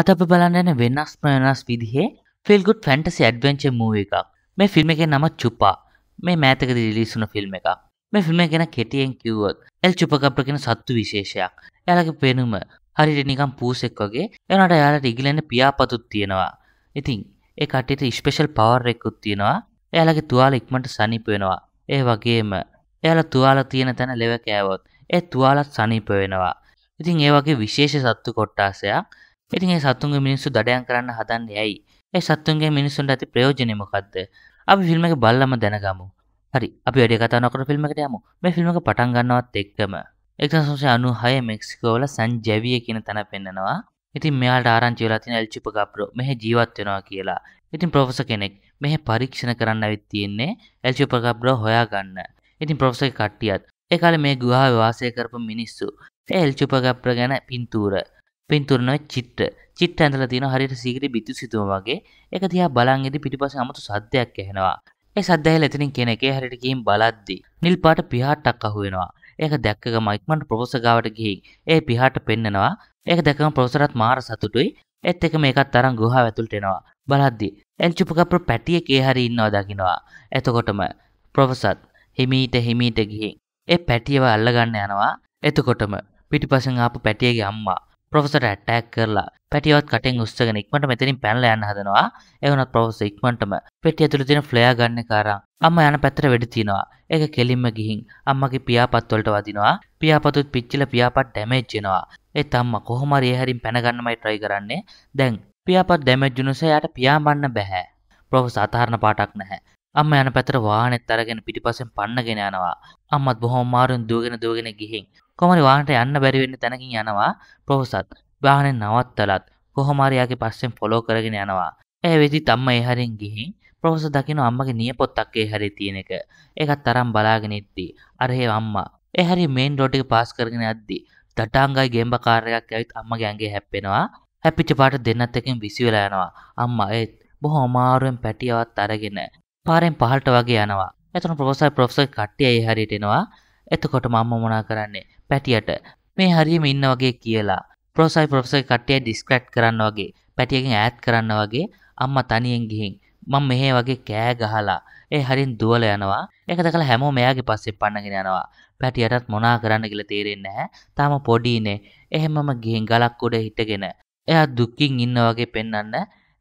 අත අප බලන්න වෙනස් ප්‍රයනස් විදිහේ ෆිල්ගුඩ් ෆැන්ටසි ඇඩ්වෙන්ච මූව එකක් මේ ෆිල්ම් එක නම චුපා මේ මෑතක දිලිසුන ෆිල්ම් එක මේ ෆිල්ම් ගැන කෙටියෙන් කිව්වොත් එල් චුපකප්‍රකෙන සත්තු විශේෂයක් යාලගේ පෙනුම හරිට නිකම් පූසෙක් වගේ එනට යාලට ඉගිලන්න පියාපතුත් තියෙනවා ඉතින් ඒ කටට ස්පේෂල් පවර්රෙක්කුත් තියෙනවා එයාලගේ තුවාල ඉක්මට සනිපවෙනවා ඒ වගේම එයාල තුවාල තියෙන තැන ලෙව කෑවොත් ඒ තුවාලත් සනිප වෙනවා ඉතින් ඒ වගේ විශේෂ සත්තු කොට්ටාසයක් ඉතින් ඒ සත්තුන්ගේ මිනිස්සු දඩයන් කරන්න හදන්න යයි ඒ සත්තුන්ගේ මිනිස්සුන්ට ඇති ප්‍රයෝජනයමකක්ද අපි ෆිල්ම් එක බල්ලම දැනගමු හරි අපි වැඩි කතානකට ෆිල්ම්මකට යමු මේ ෆිල්ම් එක පටන් ගන්නවත් එක්කම එක්සන්සය අනු හය මෙක්සිකෝල සංජැවිය කියන තැන පෙන්න්නනවා ඉතින් මෙයාට ආරංචිවලා තින එල්චිපකප්‍රෝ මෙහ ජීවත්වෙනවා කියලා ඉතින් ප්‍රොෆෙස කෙනෙක් මෙහ පරීක්ෂණ කරන්න ඇවිත් තියෙන්නේ එල්චිපකප්‍රෝ හොයා ගන්න ඉතින් ප්‍රොෆෙස කට්ටියත් එකල මේ ගුහා වාසය කරපු මිනිස්සු එල්චුපකප්‍ර ගැන පින්තූර පින්තුරන චිත්‍ර චිත්‍ර ඇඳලා තියෙන හරියට සීගිරි බිතු සිතුව වගේ ඒක දිහා බලන් ඉඳි පිටිපස්සේ අමුතු සද්දයක් ඇහෙනවා ඒ සද්ද ඇහිලා එතනින් කෙනෙක් ඒ හරියට ගිහින් බලද්දි නිල් පාට පිහාට්ටක් අහුවෙනවා ඒක දැක්ක මයික්මන්ට ප්‍රොෆෙසර් ගාවට ගිහින් ඒ පිහාට පෙන්නනවා ඒක දැකම ප්‍රොෆෙසරත් මාර සතුටුයි ඒත් එක්කම ඒකත් අරන් ගුහාව ඇතුළට එනවා බලද්දි එල්චුපකප්‍ර පැටියෙක් ඒ හරි ඉන්නවා දකින්නවා එතකොටම ප්‍රොෆෙසර් හිමීට හිමීට ගිහින් ඒ පැටියව අල්ලගන්න යනවා එතකොටම පිටිපස්සෙන් ආපු පැටියගේ අම්මා ප්‍රොෆෙසට ඇට්ටෑක් කරලා පැටියවත් කටෙන් උස්සගෙන ඉක්මට මෙතනින් පැනලා යන්න හදනවා ඒවනත් ප්‍රොෆෙස ඉක්මටම පෙටි ඇතුළේ තියෙන ෆ්ලෙයා ගන්න කාරා අම්මා යන පැත්තට වෙඩි තියනවා ඒක කෙලින්ම ගිහින් අම්මගේ පියාපත් වලට වදිනවා පියාපතුත් පිච්චිලා පියාපත් ඩැමේජ් වෙනවා ඒත් අම්මා කොහොම හරි ඒ හැරින් පැනගන්නමයි try කරන්නේ දැන් පියාපත් ඩැමේජ් වුණොත් එයාට පියාඹන්න බෑ ප්‍රොෆෙස අතහරන පාටක් නැහැ අම්ම යන පැතර වානෙත් අරගෙන පිටිපසෙන් පන්නගෙන යනවා අම්මත් බොහොම මාරුන් දුවගෙන දුවගෙන ගිහින් කොමරි වාහනට යන්න බැරි වෙන්න තැනකින් යනවා ප්‍රොෆෙසර් වාහනේ නවත්තලත් කොහොම හරි යාගේ පස්සෙන් ෆොලෝ කරගෙන යනවා ඒ වෙදිත් අම්මා ඒ හැරෙන් ගිහින් ප්‍රොෆෙසර් දකින්න අම්මගේ නියපොත්තක් ඒ හැරේ තියෙන එක ඒකත් තරම් බලාගෙන ඉද්දි අර හේ අම්මා ඒ හැරේ මේන් රෝඩ් එක පාස් කරගෙන යද්දි දටාංගයි ගෙම්බ කාර් එකක් ඇවිත් අම්මගේ ඇඟේ හැප්පෙනවා හැපිච්ච පාට දෙන්නත් එකෙන් විසිවිලා යනවා අම්මා ඒත් බොහොම අමාරුවෙන් පැටියවත් අරගෙන පාරෙන් පහළට වගේ යනවා එතන ප්‍රොෆෙසර් ප්‍රොෆෙසර් කට්ටිය ඒ හැරේට එනවා එතකොට මම මොනා කරන්නේ පැටියට මේ හරියම ඉන්න වගේ කියලා ප්‍රොසයි ප්‍රොෆෙසර් කට්ටිය ඩිස්ක්‍රැක්ට් කරන්න වගේ පැටියකින් ඈත් කරන්න වගේ අම්මා තනියෙන් ගිහින් මම මෙහෙ වගේ කෑ ගහලා ඒ හරින් දුවල යනවා ඒක දැකලා හැමෝම එයාගේ පස්සේ පන්නගෙන යනවා පැටියටත් මොනා කරන්න කියලා තේරෙන්නේ නැහැ තාම පොඩිනේ එහෙමම ගිහින් ගලක් උඩ හිටගෙන එයා දුකින් ඉන්න වගේ පෙන්වන්න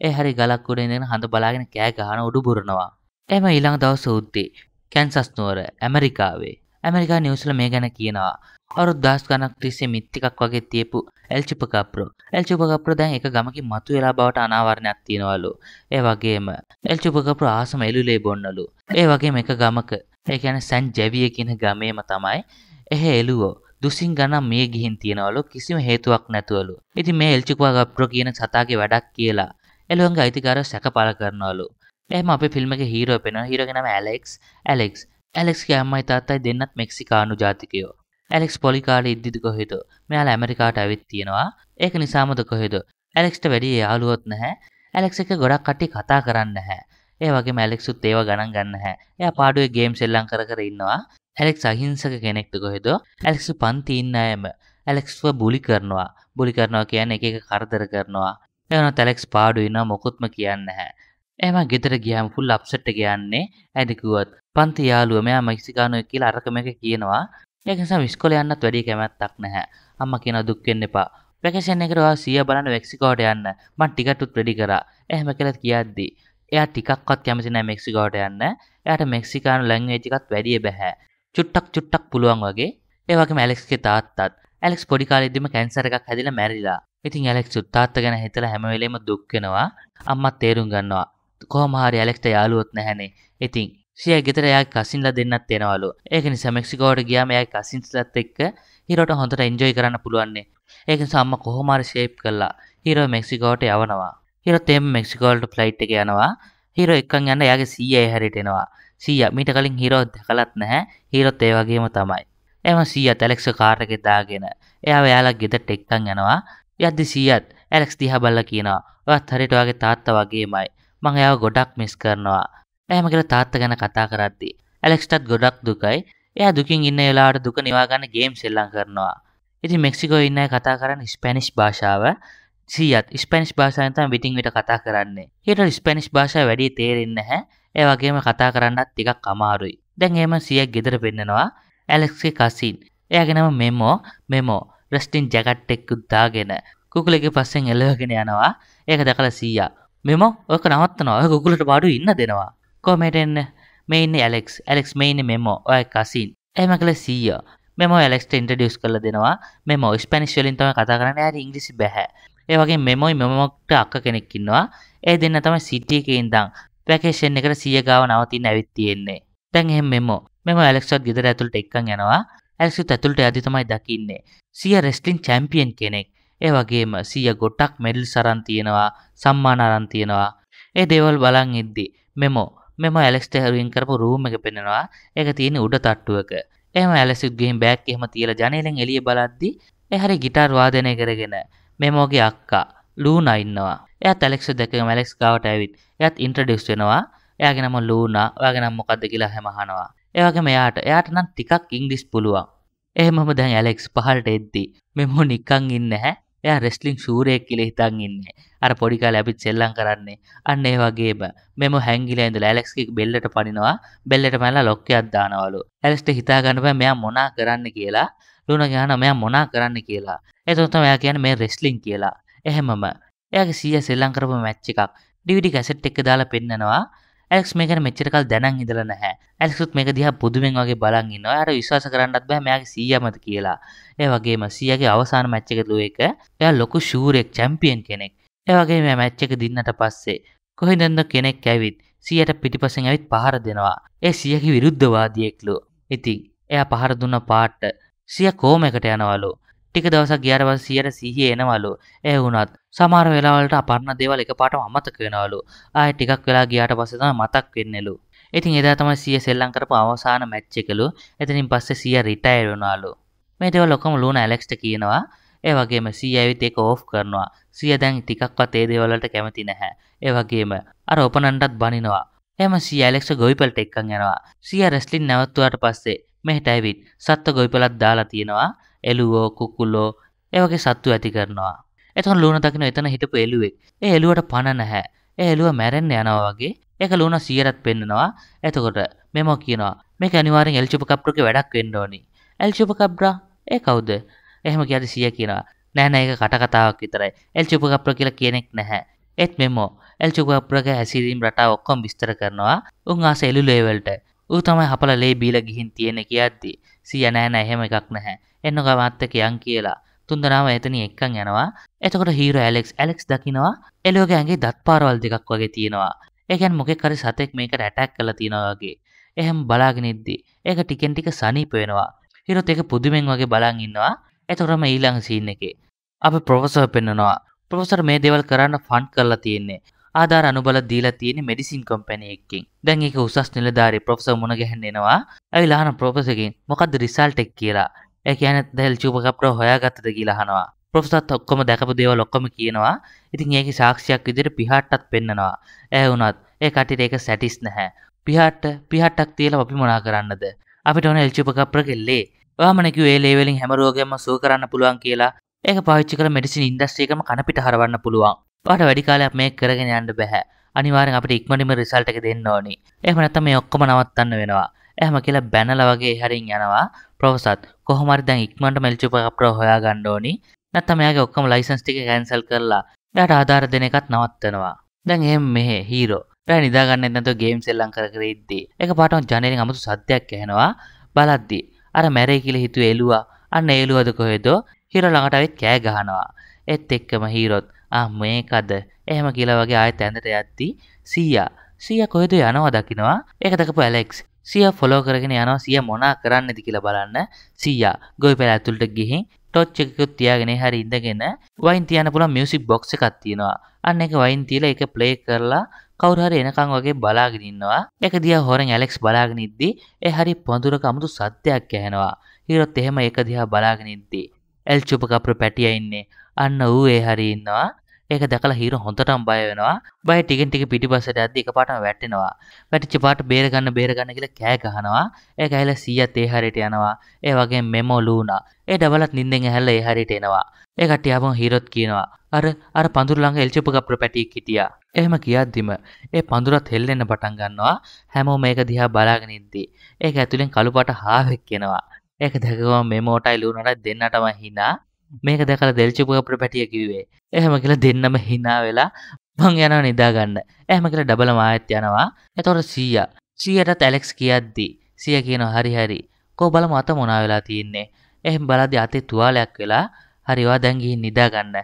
ඒ හරි ගලක් උඩ ඉඳගෙන හඳ බලාගෙන කෑ ගහන උඩු බුරනවා එම ඊළඟ දවස් උද්දී කැන්සස් නුවර ඇමරිකාවේ ඇමරිකා නිවසල මේ ගැන කියනවා අවරු දස් ගනක් තිස්සේ මිත්තිකක් වගේ තියපු එල්චුපකප්‍රෝ එල්චුපකප්‍රෝ දැන් එක ගමකින් මතු වෙලා බවට අනාවරණයක් තියෙනවලු ඒ වගේම එල්චුපකප්‍රෝ ආසම එළුලේ බොන්නලු ඒ වගේම එක ගමක ඒ කියන්නේ සැන් ජැවිය කියන ගමේම තමයි එහෙ එළුවෝ දුසින් ගනම් මේ ගිහින් තියෙනවලු කිසිම හේතුවක් නැතුවලු ඉතින් මේ එල්චුපකප්‍රෝ කියන සතාගේ වැඩක් කියලා එළුවන්ගේ අයිතිකාරය සැකපාල කරනවලු එහම අපි ෆිල්ම් එක හීරෝ පෙනෙන හීරෝගේ නම ඇලෙක්ස් ඇලෙක්ස් ඇලෙක්ස්ගේ අම්මයි තාත්තයි දෙන්නත් මෙක්සිකානු ජාතිකයෝ ඇලෙක්ස් පොලිකාඩ ඉද්දිදි කොහෙද මෙයාල ඇමරිකාට ඇවිත් තියෙනවා ඒක නිසාමද කොහෙද ඇලෙක්ස්ට වැඩි යාලුවොත් නැහැ ඇලෙක්ස එක ගොඩක් කට්ටි කතා කරන්න හැ ඒ වගේ මැලෙක්සුත් ඒව ගණන් ගන්න හැ එය පාඩුවේ ගේම් සෙල්ලං කර කර ඉන්නවා ඇලෙක්ස් අහිංසක කෙනෙක්ට කොහෙද ඇලෙක්ස් පන්ති ඉන්න අයම ඇලෙක්ස්ව බුලි කරනවා බුලි කරනවා කියන්න එක එක කරදර කරනවා එවන තැලෙක්ස් පාඩු ඉන්න මොකුත්ම කියන්න හැ එම ගෙතර ගියම් ෆුල් අප්සට් කියන්නේ ඇදිකුවත් පන්ති යාලුව මෙයා මක්සිකානුව කියලා අරකම එක කියනවා ඒකනිසා විස්කොල යන්නත් වැඩි කැමැත්තක් නැහැ අම්ම කියන දුක්වෙන්න එපා පැකෂන් එකට ඔයා සිය බලන්න මෙක්සිකෝට යන්න මං ටිකටුත් වැඩි කරා එහෙම කළත් කියද්දි එයා ටිකක්වත් කැමති නැහැ මෙක්සිකෝට යන්න එයාට මෙක්සිකානු ලැන්ග්වේජ් එකත් වැඩිය බෑ චුට්ටක් චුට්ටක් පුළුවන් වගේ ඒ වගේම ඇලෙක්ස්ගේ තාත්තත් ඇලෙක්ස් පොඩි කාලෙදිම කැන්සර් එකක් හැදිලා මැරිලා ඉතින් ඇලෙක්ස් තාත්ත ගැන හිතලා හැම වෙලේම දුක් වෙනවා අම්මා තේරුම් ගන්නවා කොහොම හරි ඇලෙක්ස්ට යාළුවොත් නැහැනේ ඉතින් සිය ගෙතර යා කසින්ලා දෙන්නත් එෙනවලු ඒක නිසා මෙක්සිකෝට ගියාම යා කසින්ස්ලත් එක්ක හිරෝට හොඳට එන්ජොයි කරන්න පුළුවන්නේ ඒක සම්ම කොහොමර ශේප් කල්ලා හිරෝ මෙක්සිකෝට යවනවා හිරොත් එම මෙක්සිකෝල්ට ෆ්ලයිට් එක යනවා හිරෝ එක්කන් යන්න යාගේ සීය හැරිටෙනවා සීය මීට කලින් හිරෝ දැකලත් නැහැ හිරොත් ඒ වගේම තමයි එම සීය තැලෙක්ෂ කාරක දාගෙන එයා යාලා ගෙදට එක්කන් යනවා යද්දි සීයත් ඇලෙක්ස් දිහ බල්ල කියනවා ඔත් හරිට වගේ තාත්ත වගේමයි මං එයාව ගොඩක් මිස් කරනවා ඇමකට තාත්ත ගැන කතා කරද්දි. ඇලෙක්ස්ටත් ගොඩක් දුකයි එය දුකින් ඉන්න වෙලාට දුක නිවාගන්න ගේම් සෙල්ලං කරනවා. ඉති මෙක්සිකෝ ඉන්න කතා කරන්න ස්පැනිස්් භාෂාව සීයත් ස්පැනිස් භාෂාන්තන් විටිං විට කතා කරන්නේ හිට ස්පැනිස් භාෂා වැඩි තේරෙන්න හැ ඒ වගේම කතා කරන්නත් තිකක් අමාරුයි දැන් ඒම සියක් ගෙදර පෙන්නවා ඇලෙක්ගේ කසින් එයගෙනම මෙමෝ මෙමෝ රස්ටින් ජැකට්ටෙක් උද්දාගෙන කුකුලෙක පස්සෙන් එලවගෙන යනවා ඒක දැකල සීයා මෙම ඕක නවත්තනවා කුකුලට බාඩු ඉන්න දෙනවා කොමෙටෙන්න්න මෙයින්න ඇලෙක්ස් ඇලෙක්ස් මෙයින මෙම ඔය කසින් එම කළ සීය මෙම ඇලෙක්ට ඉන්ටඩියස් කල දෙනවා මෙම ස්පනිශ්වලින් තම කතා කරන ඇයට ඉංග්‍රිසි බැහැ ඒ වගේ මෙමොයි මෙමොක්ට අක්ක කෙනෙක්කින්නවා ඒ දෙන්න තම සිටියකඉදං පැකේෂන් එකට සිය ගාව නවතින් ඇවිත් තියෙන්නේ තැන් එහෙම මෙම මෙම ඇලෙක්ෂත් ගෙදර ඇතුළට එක්කන් යනවා ඇල්සුත් ඇතුළට ඇදිතමයි දකින්නේ සිය රෙස්ලින් චැම්පියන් කෙනෙක් ඒ වගේම සිය ගොටක් මෙඩල් සරන් තියෙනවා සම්මාන අරන් තියෙනවා ඒ දේවල් බලන් ඉද්දි මෙමෝ මෙම ඇලෙක්ස්ට හැරුවෙන් කරපු රූම් එක පෙනෙනවා එක තියෙන උඩ තට්ටුවක එහම ඇලෙසිත් ගිහින් බෑක් එහෙම තියලා ජනේලෙන් එළිය බලද්දි එහරි ගිටාර් වාදනය කරගෙන මෙමෝගේ අක්කා ලූනා ඉන්නවා එයා ඇලෙක්ස් දැක මැලෙක්ස් ගාවට ඇවිත් එයත් ඉන්ට්‍රඩියුස් වෙනවා එයාගෙනම ලූනා ඔයාගෙනම් මොකද්ද කියලා හැමහනවා ඒවගේ මෙයාට එයාට නම් ටිකක් ඉංග්‍රීස් පුළුවන් එහෙමම දැන් ඇලෙක්ස් පහළට එද්දී මෙමෝ නිකන් ඉන්නේ නැහැ එයා රෙස්ලිං ශූරයෙක් කියල හිතන් ඉන්නේ අර පොඩිකාල අපිත් සෙල්ලං කරන්නේ අන්න ඒ වගේම මෙම හැංගිල ඇඳල ඇලෙක්ස්කෙක් බෙල්ලට පනිනවා බෙල්ලට මැලා ලොක්ක අදදානවලු ඇලස්ට හිතාගන්නබ මෙයා මොනා කරන්න කියලා ලුණ ගාන මෙයා මොනා කරන්න කියලා එතොත්තම එයා කියන මේ රෙස්ලිං කියලා එහෙමම එයාගේ සිය සෙල්ලං කරපු මැච්ච එකක් ඩිවිඩි කැසට් එක දාලා පෙන්නනවා ඇලෙක්ස් මේක මෙච්චරකල් දැනන් ඉදල නැහැ ඇලෙක්සුත් මේක දිහා පුදුමෙන් වගේ බලන් ඉන්නවා අර විශ්වාස කරන්නත් බෑ මෙයාගේ සීයා මත කියලා ඒ වගේම සීයාගේ අවසාන මැච් එක දුව එක එයා ලොකු ෂූරෙක් චැම්පියන් කෙනෙක් ඒ වගේ මේ මැච් එක දින්නට පස්සේ කොහෙන්ද කෙනෙක් ඇවිත් සීයට පිටිපසෙන් ඇවිත් පහර දෙනවා ඒ සීයාගේ විරුද්ධවාදියෙක්ලු ඉතින් එයා පහර දුන්න පාට සිය කෝමකට යනවලු ටික දවසක් ගියාට පස්සේ 100 එනවලු. ඒ වුණත් සමහර වෙලාවලට අපරණ දේවල් එකපාරටම අමතක වෙනවලු. ආයෙ ටිකක් වෙලා ගියාට පස්සේ තමයි මතක් වෙන්නේලු. ඉතින් එදා තමයි 100 සෙල්ලම් කරපු අවසාන මැච් එකලු. එතනින් පස්සේ 100 රිටයර් වුණාලු. මේ දේවල් ඔක්කොම ලූන ඇලෙක්ස්ට කියනවා. ඒ වගේම 100 ඇවිත් ඒක ඕෆ් කරනවා. 100 දැන් ටිකක්වත් ඒ දේවල් වලට කැමති නැහැ. ඒ වගේම අර ඔපනන්ටත් බනිනවා. එම 100 ඇලෙක්ස් ගොයිපල්ට එක්කන් යනවා. 100 රෙස්ලින් නැවතුවාට පස්සේ මෙහෙට ඇවිත් සත්ත්ව ගොයිපලක් දාලා තියෙනවා. එලුවෝ කුකුලෝ ඒවගේ සත්තු ඇති කරනවා. එතකොට ලුණ දකින්න එතන හිටපු එළුවෙක්. ඒ එළුවට පණ නැහැ. ඒ එළුව මැරෙන්න යනවා වගේ. ඒක ලුණ 100ටත් පෙන්නනවා. එතකොට මෙමෝ කියනවා මේක අනිවාර්යෙන් එල්චුපකබ්‍රගේ වැඩක් වෙන්න ඕනි. එල්චුපකබ්‍රා ඒ කවුද? එහෙම කියද්දි 100 කියනවා. නෑ නෑ ඒක කට කතාවක් විතරයි. එල්චුපකබ්‍රා කියලා කෙනෙක් නැහැ. ඒත් මෙමෝ එල්චුපකබ්‍රාගේ හැසිරීම් රටාව ඔක්කොම විස්තර කරනවා. උන් ආස එළුලේවලට. ඌ තමයි හපල ලේ බීල ගිහින් තියෙන කියද්දි සිය නැහැ නැහැ එහෙම එකක් නැහැ එන්න ගමත්තක යන් කියලා තුන්දරාම එතන එක්කන් යනවා එතකොට හීරෝ ඇලෙක්ස් ඇලෙක්ස් දකිනවා එලෝගේ ඇඟේ දත් පාරවල් දෙකක් වගේ තියෙනවා ඒකන් මොකෙක් හරි සතෙක් මේකට ඇටැක් කරලා තියෙනවා වගේ එහෙම බලාගෙන ඉද්දි ඒක ටිකෙන් ටික සනීප වෙනවා හිරොත් ඒක පුදුමෙන් වගේ බලන් ඉන්නවා එතකොටම ඊළඟ සීන් එකේ අපි ප්‍රොෆෙසර් පෙන්නනවා ප්‍රොෆෙසර් මේ දේවල් කරන්න ෆන්ඩ් කරලා තියෙන්නේ ආධාර අනුබල දීලා තියෙන මෙඩිසින් කම්පැනි එකකින්. දැන් ඒක උසස් නිලධාරි ප්‍රොෆෙසර් මුණ ගැහෙන්න එනවා. ඇවිල්ලා අහන ප්‍රොෆෙසර්ගෙන් මොකද්ද රිසල්ට් එක කියලා. ඒ කියන්නේ දැල් චූපකප්ටව හොයාගත්තද කියලා අහනවා. ප්‍රොෆෙසර්ත් ඔක්කොම දැකපු දේවල් ඔක්කොම කියනවා. ඉතින් ඒකේ සාක්ෂියක් විදිහට පිහාට්ටත් පෙන්නනවා. ඒ වුණත් ඒ කටියට ඒක සැටිස් නැහැ. පිහාට්ට පිහාට්ටක් තියලා අපි මොනා කරන්නද? අපිට ඕන එල්චුප කප්පර කෙල්ලේ. ඔයාමනේ කිව්වේ ඒ ලේවලින් හැම රෝගයක්ම සුව කරන්න පුළුවන් කියලා. ඒක පාවිච්චි කරලා මෙඩිසින් ඉන්ඩස්ට්‍රි එකම කන පිට හරවන්න පුළුවන්. පට වැඩිකාලයක් මේ කරගෙන යන්න බැහැ අනිවාරෙන් අපට ඉක්මනිම රිසල්ට එක දෙන්න ඕනි එහම නැත්තම මේ ඔක්කොම නවත්තන්න වෙනවා එහම කියලා බැනල වගේ හැරින් යනවා ප්‍රොෆසත් කොහොමරි දැන් ඉක්මට මල්චුප අප්‍ර හොයා ගණ්ඩෝනි නැත්තම යාගේ ඔක්කම ලයිසන්ස් ටික කැන්සල් කරලා යට ආධාර දෙන එකත් නවත්තනවා දැන් එහෙම මෙහෙ හීරෝ රෑ නිදාගන්න නැතු ගේම් සෙල්ලං කර ඉද්දී එක පාටම ජනයෙන් අමතු සත්‍යයක් ඇහෙනවා බලද්දි අර මැරේ කියල හිතු එලුවා අන්න ඒලුවද කොහෙදෝ හිර ළඟටවෙත් කෑ ගහනවා එත් එක්කම හීරොත් මේකද එහෙම කියලා වගේ ආය තැන්දට ඇත්ති සීයා සිය කොයද යනවා දකිනවා ඒක දකපු ඇලෙක්ස් සිය ෆොලෝ කරගෙන යනවා සිය මොනා කරන්නද කියලා බලන්න සීයා ගොයි පැල ඇතුළට ගිහින් ටොච්චකුත් තියාගෙන හරි ඉඳගෙන වයින් තියන පුළ මියසික් බොක්ස එකක් තියෙනවා අන්න එක වයින් තියල එක ප්ලේ කරලා කවුරහරි එනකං වගේ බලාගෙනන්නවා එක දිය හොරෙන් ඇලෙක්ස් බලාගෙනනිද්දි එ හරි පොඳුරක අමුතු සත්‍යයක් ඇහෙනවා හිරොත් එහෙම එක දිහා බලාගෙනනිද්දී එල් චුප කප්‍ර පැටිය ඉන්නේ අන්න ඌ ඒ හරි ඉන්නවා ඒක දැකලා හීර හොඳටම බය වෙනවා. බය ටිකෙන් ටික පිටිපස්සට යද්දි එකපාරටම වැටෙනවා. වැටිච්ච පාට බේරගන්න බේරගන්න කියලා කෑ ගහනවා. ඒක ඇහිලා සීයත් ඒ හැරෙට යනවා. ඒ වගේම මෙමෝ ලූනා. ඒ ඩබලත් නිින්දෙන් ඇහැල්ලා ඒ හැරෙට එනවා. ඒ කට්ටිය ආවම හීරොත් කියනවා. අර අර පඳුර ළඟ එල්චප කප්‍ර පැටියෙක් හිටියා. එහෙම කියද්දිම ඒ පඳුරත් හෙල්ලෙන්න පටන් ගන්නවා. හැමෝම මේක දිහා බලාගෙන ඉද්දී. ඒක ඇතුලෙන් කළු පාට හාවෙක් එනවා. ඒක දැකගම මෙමෝටයි ලූනටයි දෙන්නටම හිනා. මේක දැකල දෙල්චුපුකපට පැටිය කිවේ එහම කියලා දෙන්නම හිනා වෙලා මං යන නිදාගන්න එහම කියලා ඩබල මායත් යනවා එතොර සීය සියයට තැලෙක්ස් කියද්දී සිය කියන හරි හරි කෝ බල මත මොනා වෙලා තියෙන්නේ එහෙම බලදි අතේ තුවාලයක් වෙලා හරිවා දැන්ගිහි නිදාගන්න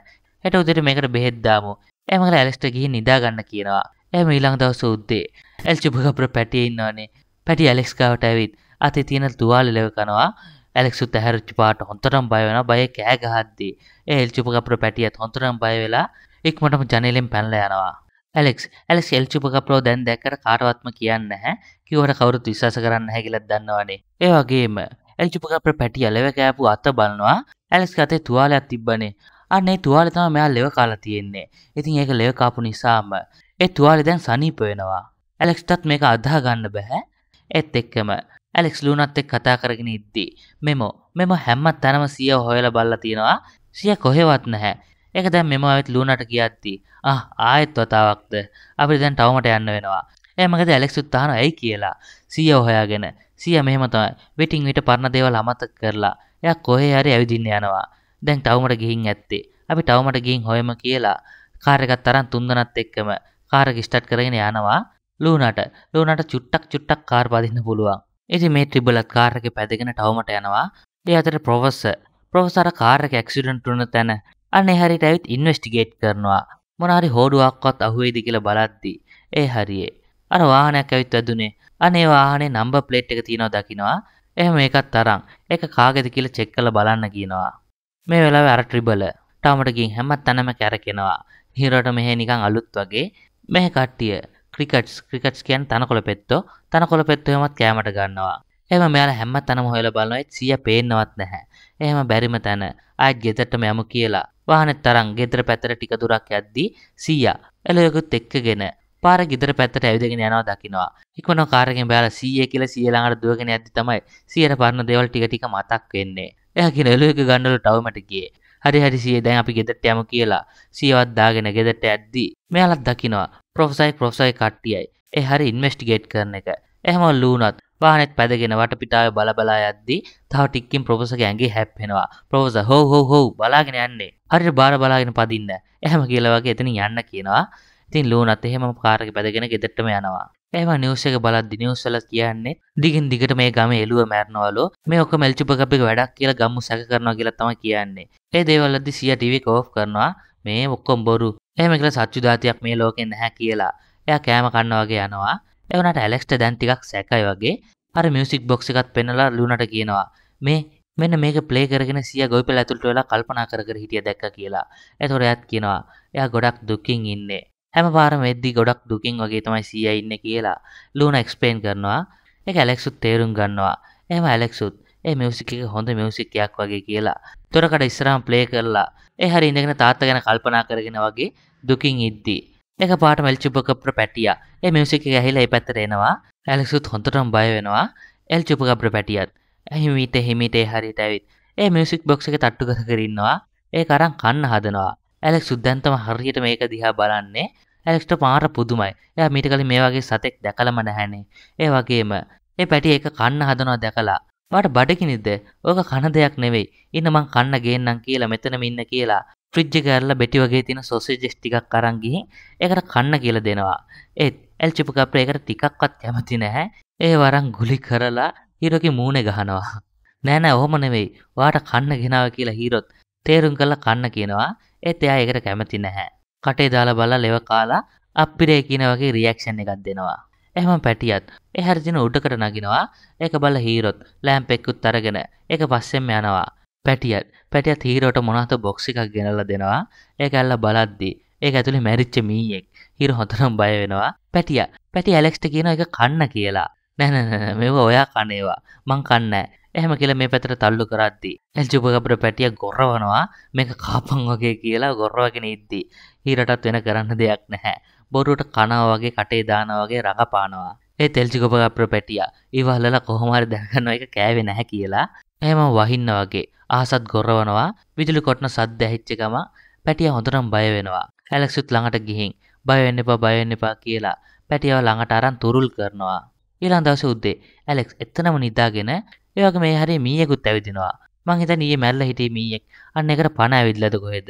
හට උදට මේකට බෙහෙද්දාමු ඇමකට ඇලෙස්ට ගිහි නිදාගන්න කියනවා ඇම ඊළං දවස උද්දේ ඇල් චුපකපුර පැටිය ඉන්නවානේ පැටි ඇලෙක්ස්කාවට ඇවිත් අතේ තියෙන තුවාල ලෙවකනවා ඇලෙක්සුත් ඇහැරච්චි පාට හොන්තරම් බයවෙන බය කෑගහද්දී ඒ එල්චුපකප්‍ර පැටියත් හොන්තරම් බයවෙලා එක්මටම ජනලෙන් පැල්ල යනවා ඇලෙක් ඇලෙක් එල්චුපකප්‍රෝ දැන් දැක්කට කාටවත්ම කියන්න හැ කිවට කවරුත් විශස කරන්න හැකිලත් දන්නවනේ ඒ වගේම එල්චුපකප්‍ර පැටිය ලෙව කෑපු අත බලනවා ඇලෙක්ස් අතේ තුවාලයක් තිබ්බනේ අන්නේ තුවාලි තම මෙයා ලෙව කාලා තියෙන්නේ ඉතින් ඒක ලෙව කාපු නිසාම ඒ තුවාලි දැන් සනීප වෙනවා ඇලෙක්ස්ටත් මේක අදහා ගන්න බැහැ එත් එක්කම ඇලෙක්ස් ලුනත් එක් කතා කරගෙන ඉද්දී. මෙමෝ මෙම හැම්ම තැනම සිය හොයල බල්ල තියෙනවා සිය කොහෙවත් නැහැ. ඒක දැන් මෙම ඇත් ලුනට කියද්දී. අහ ආයෙත් වතාවක්ද අපි දැන් ටවමට යන්න වෙනවා. එමකද ඇලෙක්සුත් තහන ඇයි කියලා සිය ඔහොයාගෙන සිය මෙහෙමතමයි වෙටින් විට පරණ දේවල් අමතක කරලා එය කොහේ හරි ඇවිදින්න යනවා දැන් ටවමට ගිහින් ඇත්තේ අපි ටවමට ගිහින් හොයම කියලා කාර් එකක් තරම් තුන්දනත් එක්කම කාර් එක ස්ටාර්ට් කරගෙන යනවා ලූනාට ලූනාට චුට්ටක් චුට්ටක් කාර් පදින්න පුළුවන් ඇති මේ ත්‍රිබලත් කාරක පැදිගෙන ටවමට යනවා ඒ අතර ප්‍රොවස්ස ප්‍රොෆසර කාරක ඇක්සිඩන්ට වන තැන අන්න හරිට ඇවිත් ඉන්වස්ටිගේට් කරනවා මොනහරි හෝඩුවක්කොත් අහුවේදි කියල බලද්දි ඒ හරියේ අන වාහනයක් ඇවිත් ඇදුනේ අනේ වාහනේ නම්බ ප්ලේට් එක තියෙනවා දකිනවා එහෙම ඒකත් තරම් එක කාගෙද කියල චෙක් කල බලන්න කියනවා මේ වෙලාව අර ට්‍රිබල ටමටකින් හැමත් තැනම කැරකෙනවා හිරට මෙහෙ නිකං අලුත් වගේ මෙහ කට්ටිය ක්‍රිකට්ස් ක්‍රිකට්ස් කියන් තනකොළ පෙත්තෝ තනකොළ පෙත්තොයමත් කෑමට ගන්නවා එම මෙයාල හැම තනම හොයල බලනොත් සිය පේන්නවත් නැහැ එහෙම බැරිම තැන අයත් ගෙදරටම යමු කියලා වාහනෙත් තරම් ගෙදර පැත්තට ටික දුරක් යද්දී සීයා එළයකුත් එක්කගෙන පාර ගෙදර පැත්තට ඇවිදගෙන යනවා දකිනවා ඉක්මන කාරගෙන් බැලලා සීයේ කියලා සීය ළඟට දුවගෙන යද්දි තමයි සීයට පරණ දේවල් ටික ටික මතක් වෙන්නේ එයා කියන එළයක ගන්නලු ටවමට ගියේ හරි හරිසිේ දැන් අපි ගෙදට යම කියලා සියවත්දාගෙන ගෙදට ඇද්දී මෙයාලත් දකිනවා ප්‍රොෆසයි ප්‍රොෆසයි කට්ටියයි එ හරි ඉන්වස්ටිගේට් කරන එක එහම ලූනත් වානෙත් පැදගෙන වටපිටාව බලබලා යද්දී තව ටික්කින් ප්‍රොෆෙස ඇගේ හැප්පෙනවා ප්‍රෝස හෝ හෝ හෝ බලාගෙන යන්නේ හරි බාර බලාගෙන පදින්න එහම කියලවගේ එතන යන්න කියනවා ඉතින් ලූනත් එහෙම කාරක පැදගෙන ගෙදෙට්ටම යනවා ඒවා නිවස එක බලද්දි නිවසල කියන්නේ දිගින් දිගට මේ ගම එළුව මැරනවලු මේ ඔක මැල්චිපකපික වැඩක් කියලා ගම්මු සැක කරනවා කියලා තමයි කියන්නේ ඒ දේවල්ලද්දි සිය ටීවී කෝෆ් කරනවා මේ ඔක්කොම් බොරු එහෙම කියලා සත්‍යදාතියක් මේ ලෝකේ නැහැ කියලා එයා කෑම කන්න වගේ යනවා ඒ වුණාට ඇලෙක්ස්ට දැන් ටිකක් සැකයි වගේ අර මියුසික් බොක්ස් එකත් පෙන්නලා ලුණට කියනවා මේ මෙන්න මේක ප්ලේ කරගෙන සිය ගොයිපල ඇතුළට වෙලා කල්පනා කර කර හිටිය දැක්ක කියලා. එතකොට එයාත් කියනවා එයා ගොඩක් දුකින් ඉන්නේ. හැම පාරම එද්දි ගොඩක් දුකින් වගේ තමයි සීයා ඉන්න කියලා ලූන එක්ස්පේන් කරනවා එක ඇලෙක්සුත් තේරුම් ගන්නවා එහම ඇලෙක්සුත් ඒ මියසික එක හොඳ මියසිකයක් වගේ කියලා තොරකට ඉස්රාම් ප්ලේ කරලා ඒ හරි ඉඳගෙන තාත්ත ගැන කල්පනා කරගෙන වගේ දුකින් ඉද්දී එක පාට මල්චුපකප්‍ර පැටිය ඒ මියසික ඇහිලා ඒ පැත්තට එනවා ඇලෙක්සුත් හොඳටම බය වෙනවා එල්චුපකප්‍ර පැටියත් ඇහිමීට හිමිටේ හරිට ඇවිත් ඒ මියසික් බොක්ෂ එක තට්ටුගත කරන්නවා ඒ කරම් කන්න හදනවා ඇලෙක් සුද්දන්තම හරියට මේක දිහා බලන්නේ ඇලෙක්ට පාර පුදුමයි එය මිට කලින් මේ වගේ සතෙක් දැකලම නැහැනේ ඒ වගේම ඒ පැටි එක කන්න හදනවා දැකලා වට බඩකිනිද ඕක කන දෙයක් නෙවෙයි ඉන්න මං කන්න ගේන්නම් කියලා මෙතනම ඉන්න කියලා ෆ්‍රිජ්ජ කරලා බෙටි වගේ තියෙන සොසේජස් ටිකක් අරන් ගිහින් ඒකට කන්න කියලා දෙනවා ඒත් ඇල් චිපු කප්පේ ඒකට ටිකක්වත් කැමති නැහැ ඒ වරන් ගුලි කරලා හීරෝගේ මූණේ ගහනවා නෑ නෑ ඔහොම නෙවෙයි වාට කන්න ගෙනාව කියලා හීරොත් තේරුම් කරලා කන්න කියනවා ඒත් එයා ඒකට කැමති නැහැ කටේ දාලා බලලා ලෙව කාලා අප්පිරේ කියන වගේ රියැක්ෂන් එකක් දෙනවා එහෙම පැටියත් එහැරදින උඩකට නගිනවා ඒක බල හීරොත් ලෑම්ප් එක්කුත් අරගෙන ඒක පස්සෙම යනවා පැටියත් පැටියත් හීරෝට මොනහත බොක්ස් එකක් ගෙනල්ලා දෙනවා ඒක ඇල්ලා බලද්දී ඒක ඇතුලේ මැරිච්ච මීයෙක් හීරෝ හොතරම් බය වෙනවා පැටියා පැටි ඇලෙක්ස්ට කියන එක කන්න කියලා නෑ නෑ නෑ මේව ඔයා කනේවා මං කන්නේ ඇහම කියල මේ පැතර තල්ලු කරද්දි. එල්චුපකපට පැටිය ගොරවනවා මේක කාපං වගේ කියලා ගොරවගෙන ඉද්දී. හීරටත් වෙන කරන්න දෙයක් නැහැ. බොරුවට කනාව වගේ කටේ දාන වගේ රඟපානවා. ඒ තෙල්චිකොපකප්‍ර පැටිය ඉවහල්ලලා කොහොමරි දැනගන්න එක කෑවෙ නැහැ කියලා එහම වහින්න වගේ ආසත් ගොරවනවා විදුලි කොටන සද්ද ඇහිච්ච ගම පැටිය හොඳටම් බය වෙනවා. ඇලෙක්සුත් ළඟට ගිහින් බයවෙන්න එපා බයවෙන්න එපා කියලා පැටියව ළඟට අරන් තුරුල් කරනවා. ඊළඟ දවසේ උද්දේ ඇලෙක්ස් එතනම නිදාගෙන ඒවගේ මේ හරි මියෙකුත් ඇවිදිනවා මංහිත නිය මැල්ල හිට මීයෙක් අන්න එකට පණ ඇවිල්ලද කොහෙද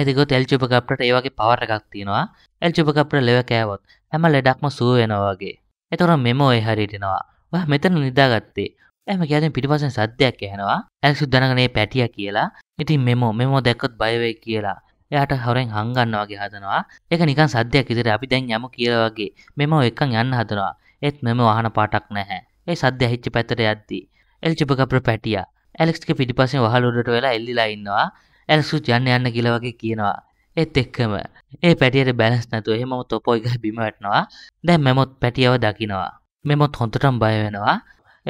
ඇතිකොත් එල්චුපකප්ට ඒවගේ පවරකක් තියෙනවා එල්චුපකප්ට ලෙවකෑවොත් හැම ලෙඩක්ම සුව වෙනවාගේ එතොර මෙම ඔය හරිටෙනවා වහ මෙතන නිදාගත්තේ ඇම කියතින් පිටිපසෙන් සද්‍යයක් ඇහෙනවා ඇල් සුද්ධනගනේ පැටිය කියලා ඉතින් මෙමෝ මෙමෝ දැක්කොත් බයවේ කියලා එයාට හවරෙන් හංගන්නවාගේ හදනවා එක නිකන් සද්‍යයක් ඉදිර අපි දැන් යම කියලවගේ මෙම එකක් යන්න හදනවා ඒත් මෙම වහන පාටක් නැහැ ඒ සද්‍ය හිච්චි පැතර යද්දී එල් චිපකප්‍ර පැටිය ඇලෙක්ස්ගේ පිටිපසෙන් වහලුඩට වෙලා එල්ලිලා ඉන්නවා ඇලෙක්සු යන්න යන්න කියලවගේ කියනවා ඒත් එක්කම ඒ පැටියට බැලස් නැතු එහෙමම තොපොයිග බිමවටනවා දැන් මෙමොත් පැටියව දකිනවා මෙමොත් හොඳටම් බය වෙනවා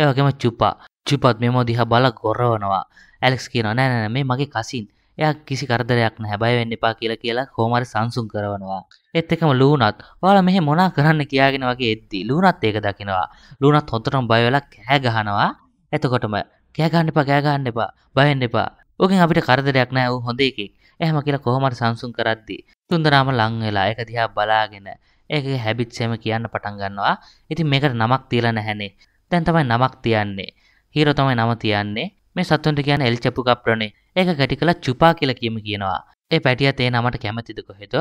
ඒවගේම චුපා චුපත් මෙමෝ දිහ බල ගොරවනවා ඇලෙක්ස් කියන නෑනෑ මේ මගේ කසින් එයා කිසි කරදරයක් හැබයි වෙන්න එපා කියලා කියලා කෝමර සංසුන් කරනවා එත් එකම ලූනත් වාල මෙහ මොනා කරන්න කියාගෙන වගේ එද්දි ලූනත් ඒක දකිනවා ලූනත් හොතරම් බයවෙලා කෑ ගහනවා එතකොටම කෑගන්න එපා කෑගන්න එපා බයෙන් එපා ඕකෙන් අපිට කරදරයක් නෑ වූ හොඳ එකෙක් එහම කියලා කොහොමට සංසුන් කරද්දී තුන්දරාම ලං වෙලා ඒක දිහා බලාගෙන ඒකගේ හැබිත්සේම කියන්න පටන් ගන්නවා ඉතින් මේකට නමක් තියලා නැහැනේ දැන් තමයි නමක් තියන්නේ හීරෝ තමයි නම තියන්නේ මේ සත්තුන්ට කියන එල් චපු කප්‍රනේ ඒක ගැටි කළ චුපා කියලා කියම කියනවා ඒ පැටිය තේ නමට කැමතිද කොහෙද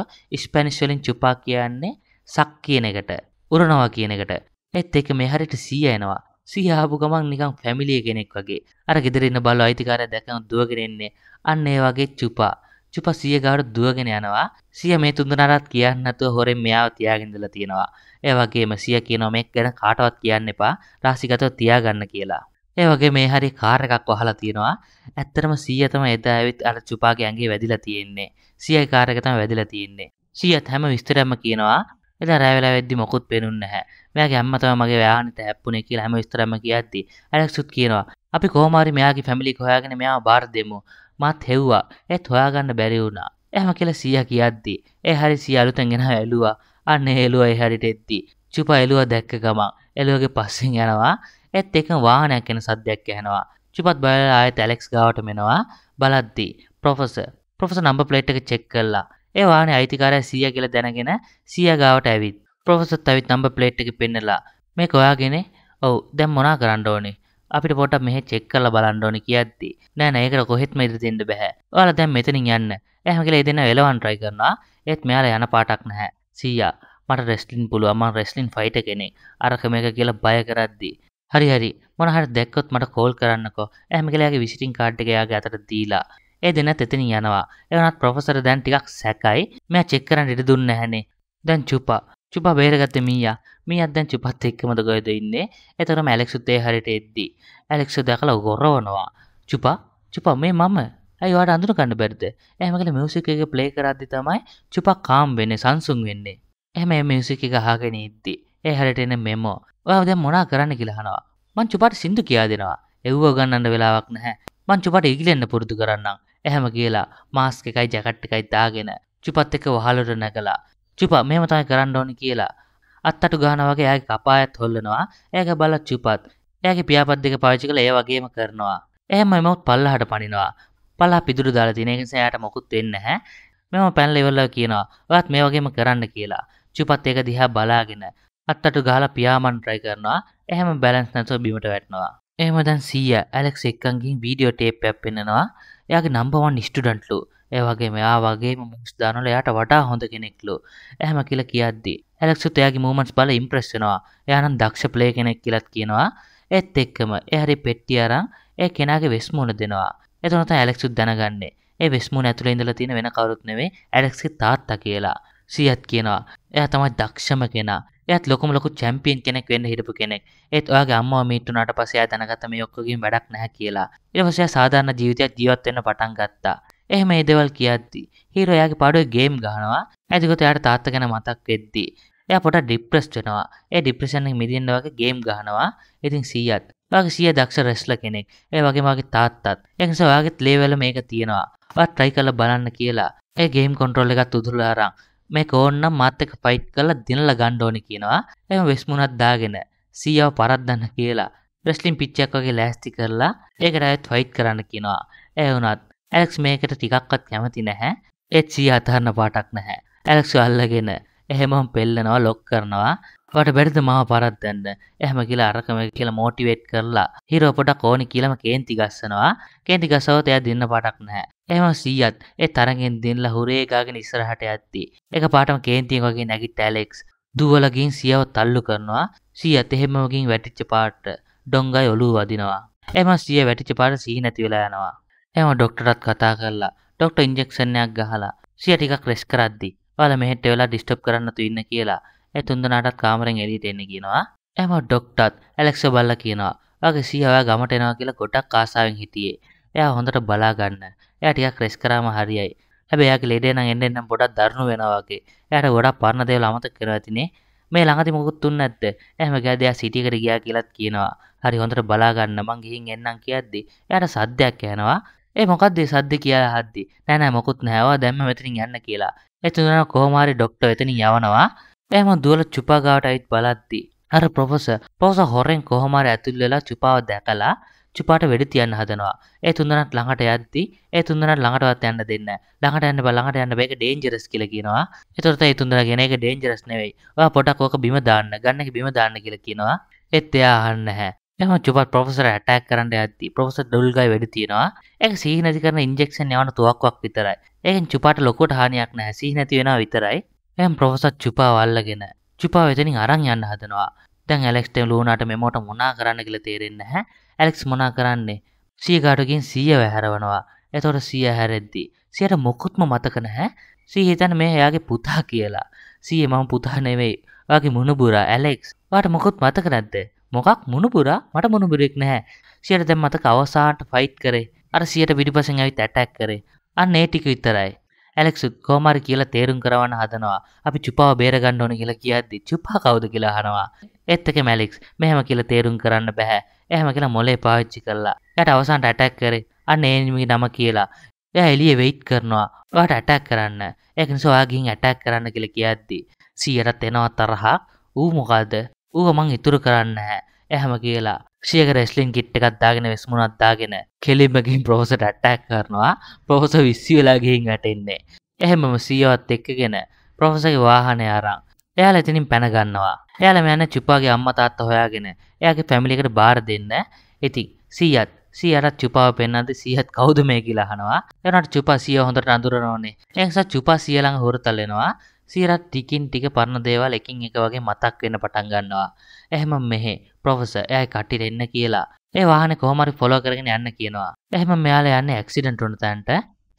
ස්පැනිස්වලින් චුපා කියන්නේ සක් කියන එකට උරනවා කියන එකට එත් එක මේ හරිට සීය එනවා සියහාපු ගමන් නිකං පැමිලිය කෙනෙක් වගේ අර ගෙදරන්න බල අයිතිකාර දැකන දුවගෙනෙන්නේ අන්න ඒ වගේ චුපා චුප සිය ගාඩ දුවගෙන යනවා සිය මේ තුන්දනරත් කියන්නතුව හොරෙන් මෙයාව තියාගෙන්දල තියෙනවා ඒ වගේම සිය කියනො මෙක් ගැන කාටවත් කියන්න එපා රාසිගතව තියාගන්න කියලා ඒ වගේ මේ හරි කාර එකක් වහලා තියෙනවා ඇත්තරම සීයතම එදා ඇවිත් අර චුපාගේ ඇගේ වැදිලා තියෙන්නේ සියයි කාරකතම වැදිලා තියෙන්නේ සියත් හැම විස්තරම කියනවා එදා රැවෙලා වෙද්දි මොකුත් පෙනුන්නේ නැහැ මෙයා ගැම්මතව මගේ යානත ඇප්පුනේ කියලා හැම විස්තරම කියද්දී ඇලෙක්සුත් කියනවා අපි කොහොමාරි මෙයාගේ ෆැමිලි හොයාගෙන මෙයා බාර දෙමු මත් හෙව්වා ඒත් හොයාගන්න බැරි වුණා එහෙම කියලා සීයා කියද්දී ඒ හරි සීයා අලුතෙන් එන ඇලුවා අන්න එලුවා ඒ හරිට එද්දී චුපා එලුවා දැක්ක ගමන් එලුවගේ පස්සෙන් යනවා ඒත් එක වාහනයක් එන සද්දයක් ඇහෙනවා චුපත් බලලා ආයෙත් ඇලෙක්ස් ගාවට මෙනවා බලද්දී ප්‍රොෆෙසර් ප්‍රොෆෙසර් නම්බර් ප්ලේට් එක චෙක් කළා ඒ වාහනේ අයිතිකාරය සීයා කියලා දැනගෙන සීයා ගාවට ඇවිත් ප්‍රොෆෙසත් ඇවිත් නම්බර් ප්ලේට් එක පෙන්නලා මේක ඔයාගෙන ඔව් දැන් මොනා කරන්න ඕනේ අපිට පොඩක් මෙහෙ චෙක් කරලා බලන්න ඕනේ කියද්දී නෑ නෑ ඒකට කොහෙත්ම ඉදිරිය දෙන්න බෑ ඔයාලා දැන් මෙතනින් යන්න එහෙම කියලා එදෙනා එලවන් try කරනවා ඒත් මෙයාලා යන පාටක් නැහැ සීයා මට රෙස්ලින් පුළුවන් මම රෙස්ලින් ෆයිටර් කෙනෙක් අරක මේක කියලා බය කරද්දී හරි හරි මොන හරි දැක්කොත් මට කෝල් කරන්නකෝ එහෙම කියලා යාගේ විසිටින් කාඩ් එක යාගේ අතට දීලා ඒ දෙනත් එතනින් යනවා ඒ වුණත් ප්‍රොෆෙසර් දැන් ටිකක් සැකයි මෙයා චෙක් කරන්න ඉඩ දුන්නේ නැහනේ දැන් චුපා චුපා බේරගත්ත මීයා මේ අදැන් චුපත් එක්කමද ගොයද ඉන්නේ එතරම ඇලෙක්සුත්තේ හරිට එද්දී ඇලෙක්සු දැකලා ගොරවනවා චුපා චුපා මේ මම ඇයි වාට අඳුර ගන්න බැරිද එහෙම කියලා මියුසික් එක ප්ලේ කරද්දි තමයි චුපා කාම් වෙන්නේ සංසුන් වෙන්නේ එහෙම මේ මියුසික් එක අහගෙන ඉද්දී ඒ හැරට එන මෙමෝ ඔයා දැන් මොනා කරන්න කියලා අහනවා මං චුපාට සින්දු කියා දෙනවා එව්ව ගන්නන්න වෙලාවක් නැහැ මං චුපාට ඉගිලෙන්න පුරුදු කරන්නම් එහෙම කියලා මාස්ක් එකයි ජැකට් එකයි දාගෙන චුපත් එක වහලට නැගලා චුපා මේම තමයි කරන්න ඕනි කියලා අත්තට ගහනවා වගේ එයාගේ කපායත් හොල්ලනවා එයාගේ බලත් චුපත් එයාගේ පියාපත් දෙක පාවිච්චි කරලා ඒ වගේම කරනවා එහෙම එමොත් පල්ලහට පනිනවා පල්ලා පිදුරු දාලා තියෙන එක නිසා එයාට මොකුත් වෙන්නේ නැහැ මම පැනලා ඉවරලා කියනවා ඔයත් මේ වගේම කරන්න කියලා චුපත් ඒක දිහා බලාගෙන අත්තට ගහලා පියාමන් try කරනවා එහෙම බැලන්ස් නැතුව බිමට වැටෙනවා එහෙම දැන් 100 ඇලෙක්ස් එක්කන් ගිහින් වීඩියෝ ටේප් එකක් පෙන්නනවා එයාගේ නම්බර් 1 ස්ටුඩන්ට්ලු ඒවගේ මෙයා වගේ මුස් දානල යාට වඩා හොඳ කෙනෙක්ලු ඇහම කියල කියද්දි ඇලක්සුත් එයාගේ මූමන්ස් බල ඉම්ප්‍රෙස්සෙනවා යනම් දක්ෂ ප්ලේ කෙනෙක් කියලත් කියනවා එත් එක්කම එහරි පෙට්ටි අරං ඒ කෙනගේ වෙස්මුණ දෙනවා එතනත ඇලෙක්සුත් දැනගන්නේ ඒ වෙස්මුණ ඇතුළ ඉඳල තියෙන වෙන කවරුත් නෙවේ ඇලෙක්සි තාත්තා කියලා සියත් කියනවා එය තමයි දක්ෂම කෙනා එත් ලොකම ලොකු චැම්පියන් කෙනෙක් වෙන්න හිටපු කෙනෙක් ඒත් ඔයාගේ අම්ම මීටුනාට පසයා දැනගත මේ ඔක්කගින් වැඩක් නැහැ කියලා ඉරවසය සාධාරණ ජීවිතයක් ජීවත් වෙන්න පටන් ගත්තා එහෙම ඒ දේවල් කියද්දි හීරෝ එයාගේ පාඩුවේ ගේම් ගහනවා එතකොට එයාට තාත්තා ගැන මතක් වෙද්දි එයා පොඩක් ඩිප්‍රෙස් වෙනවා ඒ ඩිප්‍රෙෂන් එක මිදෙන්න වගේ ගේම් ගහනවා ඉතින් සීයත් වාගේ සිය දක්ෂ රැස්ල කෙනෙක් ඒ වගේ මගේ තාත්තත් එනිසා වාගෙත් ලේවල මේක තියෙනවා වත් ට්‍රයි කළ බලන්න කියලා ඒ ගේම් කොන්ට්‍රෝල් එකත් උදුරලා අරන් මේ ඕන්නම් මාත් එක්ක ෆයිට් කරලා දිනලා ගන්න ඕනේ කියනවා එහම වෙස්මුණක් දාගෙන සීයාව පරද්දන්න කියලා රෙස්ලින් පිච්චයක් වගේ ලෑස්ති කරලා ඒකට ආයෙත් ෆයිට් කරන්න කියනවා ඒ වුණත් ඇලෙක්ස් මේකට ටිකක්වත් කැමති නැහැ එච්චී අතහරන්න පාටක් නැහැ ඇලෙක්ස් අල්ලගෙන එහෙමම පෙල්ලනවා ලොක් කරනවා වට බැරිද මාව පරද්දන්න එහම කියලා අරකම කියලා මෝටිවේට් කරලා හිරෝ පොඩක් ඕනි කියලම කේන්ති ගස්සනවා කේන්ති ගසවත එයා දෙන්න පාටක් නැහැ එහෙම සීයත් ඒ තරගෙන් දෙන්නලා හුරේ ගාගෙන ඉස්සරහට යද්දී එක පාටම කේන්තියෙන් වගේ නැගිට ඇලෙක්ස් දුවලගින් සියව තල්ලු කරනවා සීයත් එහෙමමකින් වැටිච්ච පාට ඩොංගයි ඔලුව වදිනවා එහම සිය වැටිච්ච පාට සී නැති වෙලා යනවා එම ඩොක්ටරත් කතා කරලා ඩොක්ට ඉන්ජෙක්ෂණයක් ගහලා සිය ටිකක් රෙස් කරද්දි වල මෙහෙට වෙලා ඩිස්ටප් කරන්නතු ඉන්න කියලා ඒ තුන්දනාටත් කාමරෙන් එලියට එන්න කියනවා එම ඩොක්ටත් ඇලෙක්ස බල්ල කියනවා වගේ සියවා ගමට එනවා කියලා ගොඩක් ආසාවෙන් හිටියේ එයා හොඳට බලාගන්න එයා ටිකක් රෙස් කරාම හරියයි හැබැයි එයාගේ ලෙඩේ නම් එන්න එන්න පොඩක් දරුණු වෙනවා වගේ එයාට ගොඩක් පරණ දේවල් අමතක කරලා තිනේ මේ ළඟදි මොකුත් දුන්නේ නැද්ද? එහෙම ගෑද එයා සිටියකට ගියා කියලාත් කියනවා. හරි හොඳට බලාගන්න මං ගිහින් එන්නම් කියද්දි එයාට සද්දයක් ඇහෙනවා. ඒ මොකක්දේ සද්ද කියලා හද්දි නෑනෑ මොකුත් නැවා දැම්ම මෙතනින් යන්න කියලා එතුදන කොහමාරි ඩොක්ට එතනින් යවනවා එහම දුවල චුපාගාවට අයිත් බලද්දි අර පොෆෙස පෝස හොරෙන් කොහමාර ඇතුල්ලලා චුපාව දැකලා චුපාට වැඩි තියන්න හදනවා ඒ තුන්දනත් ළඟට යද්දි ඒ තුන්දනත් ළඟටවත් යන්න දෙන්න ළඟට යන්න බලඟට යන්න බෑක ඩේන්ජරස් කියලා කියනවා එතකොට ඒ තුන්දන ගෙන එක ඩේන්ජරස් නෙවෙයි ඔයා පොඩක් ඕක බිම දාන්න ගන්න එක බිම දාන්න කියලා කියනවා ඒත් එයා අහන්නේ නැහැ එම චුපත් පොෆෙසර ඇටක් කරන්න ඇති පොෆෙස ඩොල්ගයි වැඩි තියෙනවා එක සීනති කරන ඉන්ජෙක්ෂන් යවන තුවක්වක් විතරයි ඒකෙන් චුපාට ලොකුට හානියක් නැහැ සීනති වෙනවා විතරයි එම් පොෆෙසර් චුපා වල්ලගෙන චුපා වෙතනින් අරන් යන්න හදනවා දැන් ඇලෙක්ස් ටෙම් ලූනාට මෙමෝට මොනා කරන්න කියලා තේරෙන්නේ නැහැ ඇලෙක්ස් මොනා කරන්නේ සීගාටුගෙන් සීය වැහැරවනවා එතකොට සීය හැරෙද්දි සීයට මොකුත්ම මතක නැහැ සී හිතන්නේ මේ එයාගේ පුතා කියලා සීයේ මම පුතා නෙවෙයි ඔයාගේ මුණුබුරා ඇලෙක්ස් ඔයාට මොකුත් මතක නැද්ද මොකක් මුණපුරා මට මුණුපුරෙක් නැහැ සියට දැම් මතක අවසාට ෆයිට් කරේ අර සියට විඩිපසෙන් ඇවිත් ඇටැක් කරේ අන්න ඒ ටික විතරයි ඇලෙක්ස් කෝමරි කියලා තේරුම් කරවන්න හදනවා අපි චුපාව බේරගන්න ඕන කියලා කියද්දි චුපා කවුද කියලා අහනවා එත් එක මැලික්ස් මෙහෙම කියලා තේරුම් කරන්න බෑ එහෙම කියලා මොලේ පාවිච්චි කළා යට අවසාන්ට ඇටැක් කරේ අන්න ඒනිමි නම කියලා එයා එළිය වෙයිට් කරනවා ඔයාට ඇටැක් කරන්න ඒක නිසා ඔයා ගිහින් ඇටැක් කරන්න කියලා කියද්දි සීයටත් එනවා තරහා ඌ මොකද්ද ඌව මං ඉතුරු කරන්න හැ ඇහැම කියලා ක්ෂයක රැස්ලින් කිට් එකත් දාගෙන වෙස්මුණත්දාගෙන කෙලිමගින් ප්‍රෝසට ඇට්ටැක් කරනවා ප්‍රොහොස විස්සි වෙලාගිහින් වැටෙන්නේ එහෙමම සීවත් එක්කගෙන ප්‍රොෆසගේ වාහනය අරං එයාල එතිනින් පැනගන්නවා එයාල මෙයන්න චුපාගේ අම්මතාත්ත හොයාගෙන එයාගේ පැමිලිකට බාර දෙන්න ඉතින් සීයත් සියරත් චුපාව පෙන්න්නද සීහත් කෞුද මේ කියලාහනවා එනට චුපා සිය හොඳට අඳුරනෝනේ එක්සත් චුපා සියලං හොරතල්ලෙනවා සීරත් ටිකින් ටික පරණ දේවල් එකින් එක වගේ මතක් වෙන පටන් ගන්නවා. එහෙම මෙහෙ ප්‍රොෆෙසර් එයායි කටිට එන්න කියලා. ඒ වාහනේ කොහොම හරි ෆොලෝ කරගෙන යන්න කියනවා. එහෙම මෙයාලා යන්නේ ඇක්සිඩන්ට් වුණ තැනට.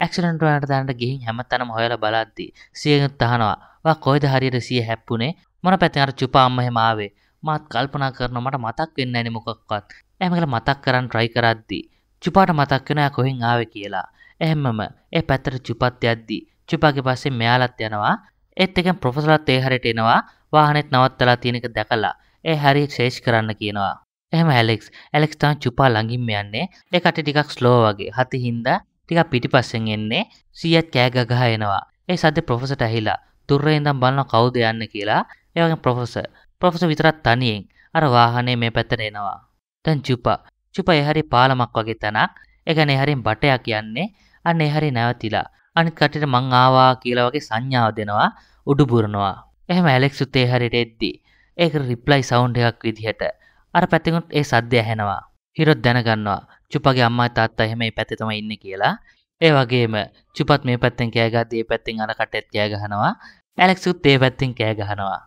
ඇක්සිඩන්ට් වුණ තැනට ගිහින් හැමතැනම හොයලා බලද්දි සීගෙනුත් අහනවා. "වා කොයිද හරියට සීය හැප්පුනේ? මොන පැත්තෙන් අර චුපා අම්ම එහෙම ආවේ?" මාත් කල්පනා කරනවා මට මතක් වෙන්නේ නැනේ මොකක්වත්. එහෙම කියලා මතක් කරන් try කරද්දි චුපාට මතක් වෙනවා කොහෙන් ආවේ කියලා. එහෙමම ඒ පැත්තට චුපත් යද්දි චුපාගේ පස්සේ මෙයාලත් යනවා. එත් එකෙන් ප්‍රොෆෙසර්ලත් ඒ හැරට එනවා වාහනෙත් නවත්තලා තියෙන එක දැකලා ඒ හැරි ශේෂ් කරන්න කියනවා එහෙම ඇලෙක්ස් ඇලෙක්ස් තාම චුපා ළඟින්ම යන්නේ ඒකට ටිකක් ස්ලෝ වගේ හති හින්දා ටිකක් පිටිපස්සෙන් එන්නේ සීයත් කෑ ගහ එනවා ඒ සද්ද ප්‍රොෆෙසර්ට ඇහිලා දුර්රේ ඉඳන් බලන කවුද යන්නේ කියලා ඒ වගේ ප්‍රොෆෙසර් ප්‍රොෆෙසර් විතරක් තනියෙන් අර වාහනේ මේ පැත්තට එනවා දැන් චුපා චුපා එහරි පාලමක් වගේ තැනක් ඒකනේ හරින් බටයක් යන්නේ අන්න එහරි නැවතිලා අනිත් කටට මං ආවා කියලා වගේ සංඥාව දෙනවා උඩුපුරනවා එහම ඇලෙක්සුත් ඒ හරිට එද්දි ඒක රිප්ලයි සෞන්් එකක් විදිහට අර පැතිකුත් ඒ සද්‍ය ඇහෙනවා හිරොත් දැනගන්නවා චුපගේ අම්මා තාත්තා එහෙම පැතිතම ඉන්න කියලා ඒ වගේම චුපත් මේ පැත්තෙන් කෑගත් ඒ පැත්තිෙන් අර කටෙත් කෑගහනවා ඇලෙක්සුත් ඒ පැත්තිෙන් කෑගහනවා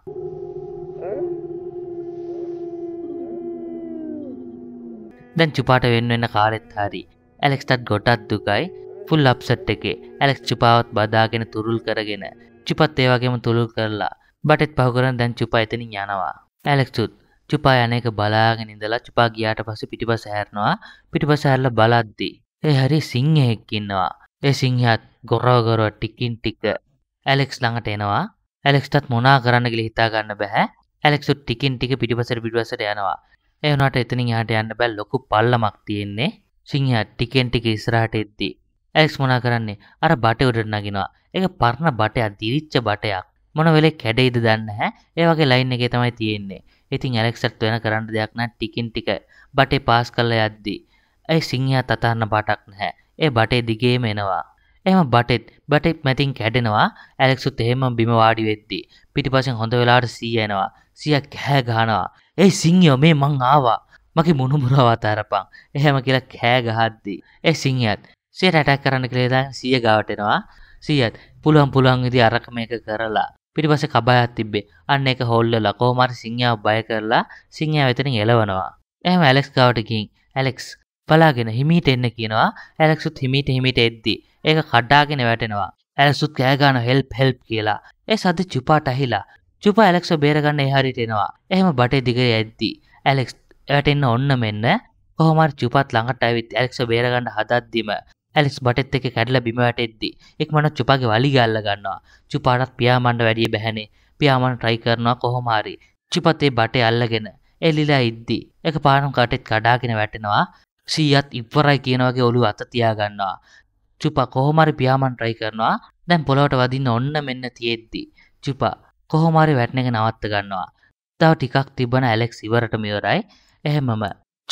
දැන් චුපාට වෙන්න වෙන්න කාලෙත් හරි ඇලෙක්ටත් ගොටත් දුකයි ෆුල් අප්සට් එකේ ඇලෙක් චුපාවත් බදාගෙන තුරුල් කරගෙන චුපත් ඒවාගේම තුළු කරලා බටෙත් පහුකරන දැන් චුපා එතනින් යනවා ඇලෙක්සුත් චුපා යනක බලාගෙන ඉඳලා චුපා ගියාට පස්සේ පිටිපස හැරනවා පිටිපස හැරලා බලද්දි ඒ හරි සිංහෙක් ඉන්නවා ඒ සිංහයත් ගොරව ගොරව ටිකින් ටික ඇලෙක්ස් ළඟට එනවා ඇලෙක්ස්ටත් මොනා කරන්න කියලා හිතා ගන්න බෑ ඇලෙක්ස් ටිකින් ටික පිටිපසට පිටිපසට යනවා ඒ වුණාට එතනින් එහාට යන්න බෑ ලොකු පල්ලමක් තියෙන්නේ සිංහයා ටිකෙන් ටික ඉස්සරහට එද්දි ඇලෙක්ස් මොනා කරන්නේ අර බටේ උඩට නගිනවා ඒක පරණ බටයක් දිරිච්ච බටයක් මොන වෙලේ කැඩෙයිද දන්නේ නැහැ. ඒ වගේ ලයින් එකේ තමයි තියෙන්නේ. ඉතින් ඇලෙක්සට් වෙන කරන්න දෙයක් නැහැ ටිකින් ටික බටේ පාස් කරලා යද්දී. ඒ සිංහයා තතහන්න බටක් නැහැ. ඒ බටේ දිගේම එනවා. එහෙම බටෙත් බටෙත් මැතින් කැඩෙනවා. ඇලෙක්සුත් එහෙම බිම වාඩි වෙද්දී පිටිපස්සෙන් හොඳ වෙලාවට සීයා එනවා. සීයා කෑ ගහනවා. ඒ සිංහයෝ මේ මං ආවා. මගේ මුණුමුරව අතාරපන්. එහෙම කියලා කෑ ගහද්දී ඒ සිංහයත් සියට ඇටැක් කරන්න කියලා දැන් සිය ගාවට එනවා. සියත් පුළුවන් පුළුවන් විදි අරක මේක කරලා පිටිපස කබායක් තිබ්බේ අන්න එක හොල්ලලා කොහොමරි සිංහාව බය කරලා සිංහයා වෙතනින් එලවනවා එහෙම ඇලෙක්ස් ගාවට ගිහින් ඇලෙක්ස් බලාගෙන හිමීට එන්න කියනවා ඇලෙක්සුත් හිමීට හිමීට එද්දි ඒක කඩාගෙන වැටෙනවා ඇලෙක්සුත් කෑගාන හෙල්ප් හෙල්ප් කියලා ඒ සද්ද චුපාට ඇහිලා චුපා ඇලෙක්ස බේරගන්න එහාරිට එනවා එහෙම බටේ දිගේ ඇද්දි ඇලෙක්ස් වැටෙන්න ඔන්න මෙන්න කොහොමරි චුපත් ළඟට ඇවිත් ඇලෙක්ස බේරගන්න හදද්දිම ඇලෙක්ස් බටත් එක කැඩල බිමට එද්දි එක් මන චුපාගේ වලි ගල්ල ගන්නවා චුපාටත් පියාමණ්ඩ වැඩිය බැහැනේ පියාමන් ට්‍රයි කරනවා කොහොමාරි චිපතේ බටේ අල්ලගෙන එලිලා ඉද්දි එක පානම් කටෙත් කඩාගෙන වැටෙනවා සීයත් ඉවරයි කියනවගේ ඔලු අත තියාගන්නවා චුපා කොහොමරි පියාමන් ට්‍රයි කරනවා දැන් පොළොවට වදින්න ඔන්න මෙන්න තියෙද්දි චුපා කොහොමාරි වැටන එක නවත්ත ගන්නවා තව ටිකක් තිබන ඇලෙක්ස් ඉවරට මියෝරයි එහෙමම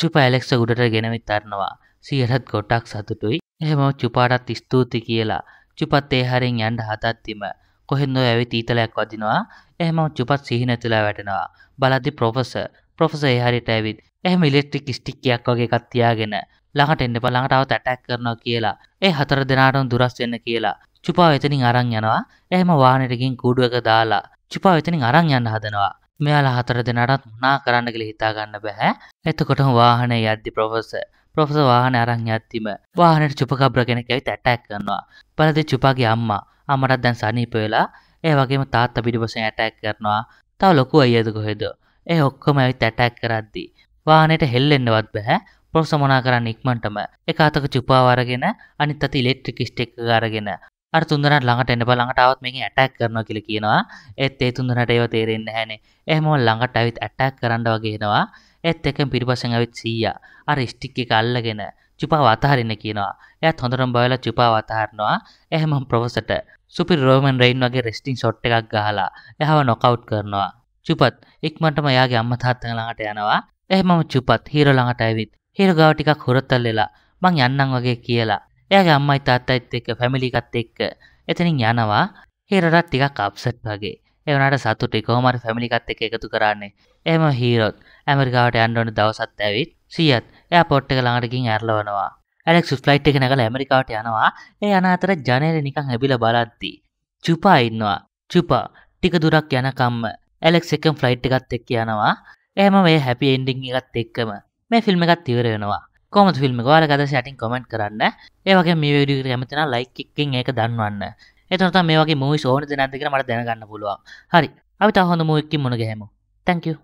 චුප ඇලෙක්ස ගුඩට ගෙනවිත් අරනවා සියලත් ගොටක් සතුටුයි එහෙම චුපාටත් ස්තුති කියලා චුපත් ඒ හරින් යන්න හදත්තිම කොහෙන්දෝ ඇවිත් ඊතලයක් වදිනවා එහෙම චුපත් සිහිනැතිලා වැටෙනවා බලද්දි ප්‍රොෆෙස ප්‍රොෆෙස ඒ හරියට ඇවිත් එහෙම ඉලෙක්ට්‍රික් ස්ටික්කයක් වගේ එකක් තියාගෙන ළඟට එන්න එපා ළඟට આવත ඇටැක් කරනවා කියලා ඒ හතර දෙනාටම දුරස් වෙන්න කියලා චුපා එතනින් අරන් යනවා එහෙම වාහනෙට ගින් කූඩුවක දාලා චුපා එතනින් අරන් යන්න හදනවා මෙයාලා හතර දෙනාටත් මොනා කරන්න කියලා හිතා ගන්න බෑ එතකොටම වාහනේ යද්දි ප්‍රොෆෙසර් ප්‍රොෆෙස වාහන අරං යත්තිම වාහනට චුපකබ්‍ර කෙනෙක් ඇවිත් ඇටැක් කරනවා පලති චුපාගේ අම්මා අමටත් දැන් සනීප වෙලා ඒ වගේම තාත්ත පිටිපස ඇටැක් කරනවා තව ලොකු අයද කොහෙද ඒ ඔක්කොම ඇවිත් ඇටැක් කරද්දී වාහනයට හෙල්ලෙන්නවත් බැහැ පොස මොනා කරන්න ඉක්මටම එක අතක චුපාවරගෙන අනිත් අති ඉලෙක්ට්‍රික් ස්ටෙක් ගරගෙන අර තුන්දරට ළඟට එන්න බලඟට අවත් මේ ඇටැක් කරනවා කියලා කියනවා ඒත් ඒ තුන්දරට ඒව තේරෙන්නේ නැහැනේ එහෙම ළඟට ඇවිත් ඇටැක් කරන්න වගේනවා ඇත් එකෙන් පිරිපසෙන් ඇවිත් සීයා අර ස්ටික් එක අල්ලගෙන චුපාව අතහරින්න කියනවා. එයාත් හොඳටම බයලා චුපාව අතහරනවා. එහෙමම ප්‍රොෆෙසර්ට සුපිරි රෝමන් රේන් වගේ රෙස්ටිං ෂොට් එකක් ගහලා එයාව නොකවුට් කරනවා. චුපත් ඉක්මනටම එයාගේ අම්මා තාත්තා ළඟට යනවා. එහෙමම චුපත් හීරෝ ළඟට ඇවිත් හීරෝ ගාව ටිකක් හොරතල්ලලා මං යන්නම් වගේ කියලා. එයාගේ අම්මයි තාත්තයිත් එක්ක ෆැමිලි එකත් එක්ක එතනින් යනවා. හීරටත් ටිකක් අප්සෙට් වගේ. ඒ වුණාට සතුටුයි කොහොම හරි ෆැමිලි එකත් එක්ක එකතු කරන්නේ. එහෙම හීරොත් ඇමරිකාවට යන්නඕන දවසත් ඇවිත් සියත් එයා පොට්ට ළඟටකින් ඇරලවනවා ඇලෙක්ස් ෆ්ලයිට් එක නැගල ඇමරිකාවට යනවා ඒ යන අතර ජනේල නිකං ඇබිල බලද්දි චුපා ඉන්නවා චුපා ටික දුරක් යනකම්ම ඇලෙක් එකම් ෆ්ලයිට් එකත් එක්ක යනවා එහම මේ හැපි එන්ඩිං එකත් එක්කම මේ ෆිල්ම් එකත් තිවර වෙනවා කොම ෆිල්ම් ගල ගද සැටින් කොමෙන්ට් කරන්න ඒවගේ මේ විඩියට කැමතින ලයික්කින් ඒක දන්වන්න එතනත මේ වගේ මූවි ඕන දෙනදකර මට දැනගන්න පුළුවන් හරි අපි තහොඳ මුවක්කින් මුණ ගැහෙමු තැංකු